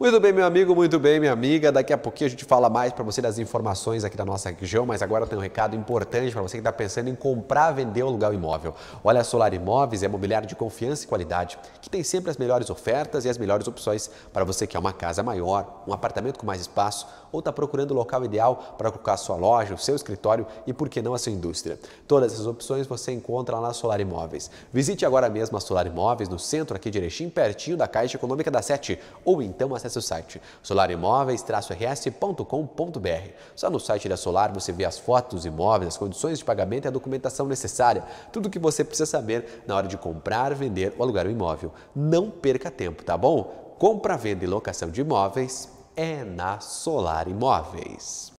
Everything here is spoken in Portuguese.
Muito bem, meu amigo, muito bem, minha amiga. Daqui a pouquinho a gente fala mais para você das informações aqui da nossa região, mas agora tem um recado importante para você que está pensando em comprar, vender ou alugar um imóvel. Olha, a Solar Imóveis é mobiliário de confiança e qualidade, que tem sempre as melhores ofertas e as melhores opções para você que é uma casa maior, um apartamento com mais espaço ou está procurando o local ideal para colocar sua loja, o seu escritório e, por que não, a sua indústria. Todas essas opções você encontra lá na Solar Imóveis. Visite agora mesmo a Solar Imóveis no centro aqui de Erechim, pertinho da Caixa Econômica da Sete, ou então a acesse o site solarimóveis-rs.com.br. Só no site da Solar você vê as fotos dos imóveis, as condições de pagamento e a documentação necessária, tudo o que você precisa saber na hora de comprar, vender ou alugar um imóvel. Não perca tempo, tá bom? Compra, venda e locação de imóveis é na Solar Imóveis.